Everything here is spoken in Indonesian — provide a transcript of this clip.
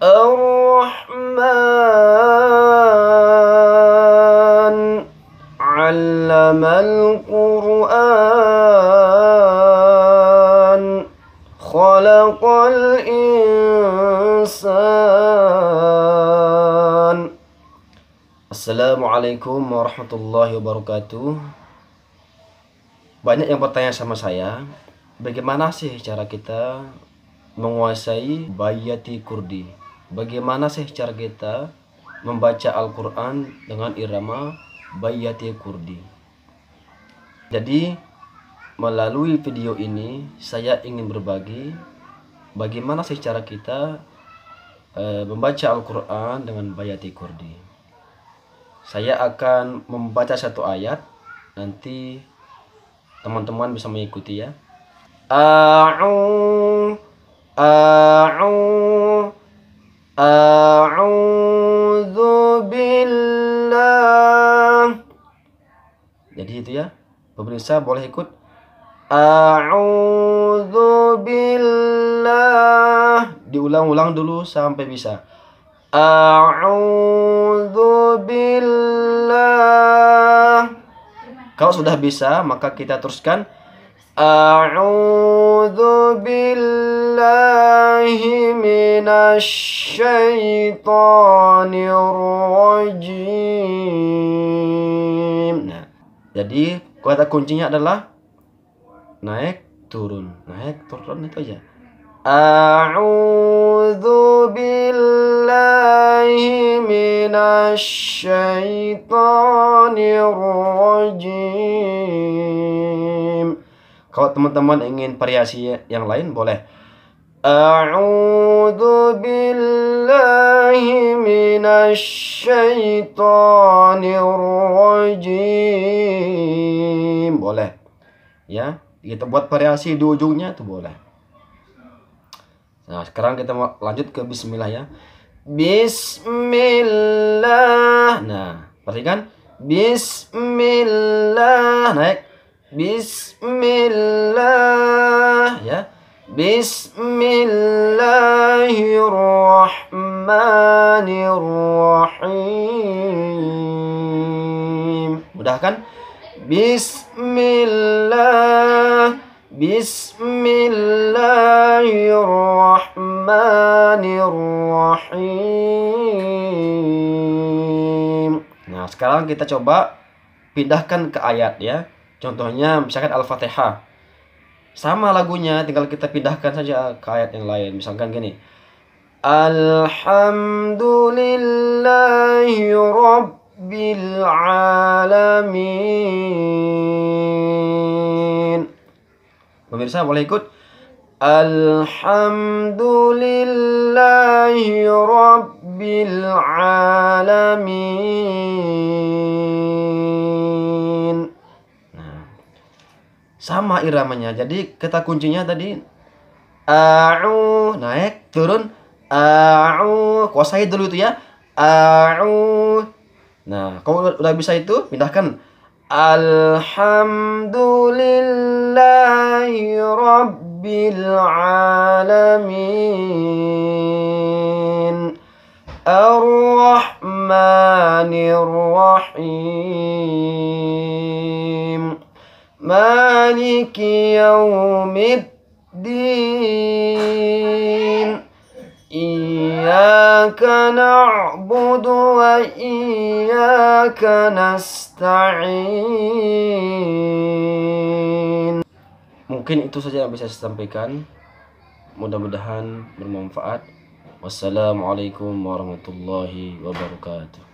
الرحمن علم القرآن خلق الإنسان السلام عليكم ورحمة الله وبركاته banyak yang bertanya sama saya bagaimana sih cara kita menguasai bayati kurdi Bagaimana sih cara kita membaca Al-Quran dengan irama Bayati Kurdi? Jadi, melalui video ini saya ingin berbagi bagaimana sih cara kita e, membaca Al-Quran dengan Bayati Kurdi. Saya akan membaca satu ayat, nanti teman-teman bisa mengikuti ya. Jadi itu ya. Pemirsa boleh ikut. A'udzu billah. Diulang-ulang dulu sampai bisa. A'udzu billah. Kalau sudah bisa, maka kita teruskan أعوذ بالله من rajim. Nah, Jadi kata kuncinya adalah naik turun naik turun itu aja A'udzu billahi minasy syaithanir rajim kalau teman-teman ingin variasi yang lain boleh. A'udzu billahi minasy syaithanir rajim. Boleh. Ya, kita buat variasi di ujungnya itu boleh. Nah, sekarang kita mau lanjut ke bismillah ya. Bismillah. Nah, perhatikan. Bismillah. Naik. Bismillah ya. Bismillahirrahmanirrahim. Mudah kan? Bismillah Bismillahirrahmanirrahim. Nah, sekarang kita coba pindahkan ke ayat ya. Contohnya misalkan Al-Fatihah. Sama lagunya, tinggal kita pindahkan saja ke ayat yang lain. Misalkan gini. Alhamdulillahi Rabbil Alamin. Pemirsa boleh ikut. Alhamdulillahi Rabbil Alamin. sama iramanya. Jadi kata kuncinya tadi a'u naik turun a'u kuasai dulu itu ya. A'u. Nah, kamu udah bisa itu pindahkan Alhamdulillahi Rabbil Alamin Ar-Rahmanir مالك يوم الدين إياك نعبد وإياك نستعين Mungkin itu saja yang bisa saya sampaikan. Mudah-mudahan bermanfaat. Wassalamualaikum warahmatullahi wabarakatuh.